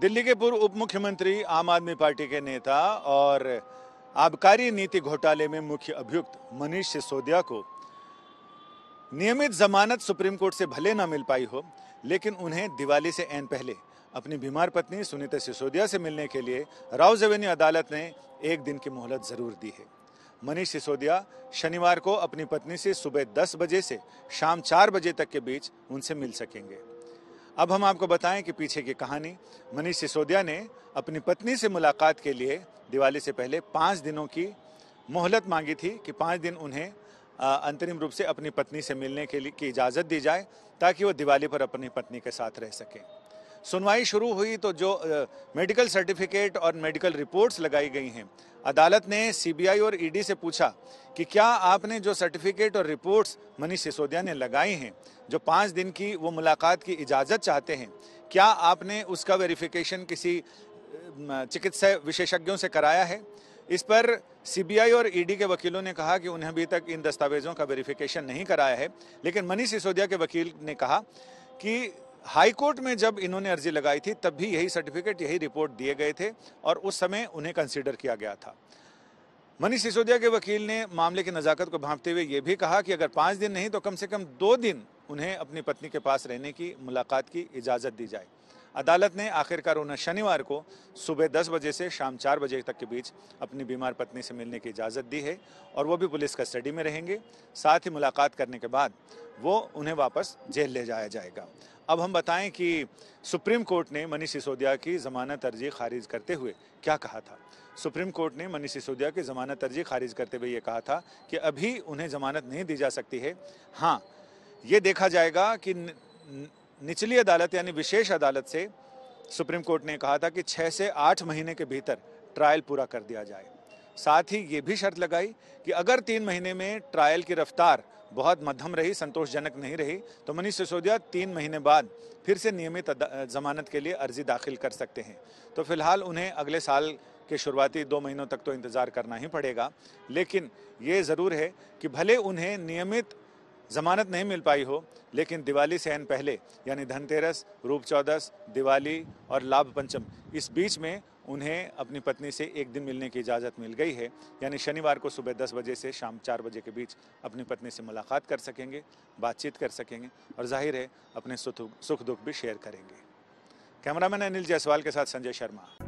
दिल्ली के पूर्व उप मुख्यमंत्री आम आदमी पार्टी के नेता और आबकारी नीति घोटाले में मुख्य अभियुक्त मनीष सिसोदिया को नियमित जमानत सुप्रीम कोर्ट से भले न मिल पाई हो लेकिन उन्हें दिवाली से एन पहले अपनी बीमार पत्नी सुनीता सिसोदिया से मिलने के लिए राउज एवेन्यू अदालत ने एक दिन की मोहलत जरूर दी है मनीष सिसोदिया शनिवार को अपनी पत्नी से सुबह 10 बजे से शाम 4 बजे तक के बीच उनसे मिल सकेंगे अब हम आपको बताएं कि पीछे की कहानी मनीष सिसोदिया ने अपनी पत्नी से मुलाकात के लिए दिवाली से पहले पाँच दिनों की मोहलत मांगी थी कि पाँच दिन उन्हें अंतरिम रूप से अपनी पत्नी से मिलने के लिए की इजाज़त दी जाए ताकि वो दिवाली पर अपनी पत्नी के साथ रह सकें सुनवाई शुरू हुई तो जो मेडिकल सर्टिफिकेट और मेडिकल रिपोर्ट्स लगाई गई हैं अदालत ने सीबीआई और ईडी से पूछा कि क्या आपने जो सर्टिफिकेट और रिपोर्ट्स मनीष सिसोदिया ने लगाई हैं जो पाँच दिन की वो मुलाकात की इजाज़त चाहते हैं क्या आपने उसका वेरिफिकेशन किसी चिकित्सा विशेषज्ञों से कराया है इस पर सीबीआई और ईडी के वकीलों ने कहा कि उन्हें अभी तक इन दस्तावेजों का वेरिफिकेशन नहीं कराया है लेकिन मनीष सिसोदिया के वकील ने कहा कि हाईकोर्ट में जब इन्होंने अर्जी लगाई थी तब भी यही सर्टिफिकेट यही रिपोर्ट दिए गए थे और उस समय उन्हें कंसिडर किया गया था मनीष सिसोदिया के वकील ने मामले की नज़ाकत को भांपते हुए ये भी कहा कि अगर पाँच दिन नहीं तो कम से कम दो दिन उन्हें अपनी पत्नी के पास रहने की मुलाकात की इजाज़त दी जाए अदालत ने आखिरकार उन्हें शनिवार को सुबह 10 बजे से शाम 4 बजे तक के बीच अपनी बीमार पत्नी से मिलने की इजाज़त दी है और वो भी पुलिस कस्टडी में रहेंगे साथ ही मुलाकात करने के बाद वो उन्हें वापस जेल ले जाया जाएगा अब हम बताएं कि सुप्रीम कोर्ट ने मनीष सिसोदिया की ज़मानत अर्जी खारिज करते हुए क्या कहा था सुप्रीम कोर्ट ने मनीष सिसोदिया की ज़मानत अर्जी खारिज करते हुए ये कहा था कि अभी उन्हें ज़मानत नहीं दी जा सकती है हाँ ये देखा जाएगा कि निचली अदालत यानी विशेष अदालत से सुप्रीम कोर्ट ने कहा था कि छः से आठ महीने के भीतर ट्रायल पूरा कर दिया जाए साथ ही ये भी शर्त लगाई कि अगर तीन महीने में ट्रायल की रफ्तार बहुत मध्यम रही संतोषजनक नहीं रही तो मनीष सिसोदिया तीन महीने बाद फिर से नियमित जमानत के लिए अर्जी दाखिल कर सकते हैं तो फिलहाल उन्हें अगले साल के शुरुआती दो महीनों तक तो इंतज़ार करना ही पड़ेगा लेकिन ये ज़रूर है कि भले उन्हें नियमित जमानत नहीं मिल पाई हो लेकिन दिवाली से पहले यानी धनतेरस रूप चौदस दिवाली और लाभ पंचम इस बीच में उन्हें अपनी पत्नी से एक दिन मिलने की इजाज़त मिल गई है यानी शनिवार को सुबह दस बजे से शाम चार बजे के बीच अपनी पत्नी से मुलाकात कर सकेंगे बातचीत कर सकेंगे और जाहिर है अपने सुख दुख भी शेयर करेंगे कैमरामैन अनिल जायसवाल के साथ संजय शर्मा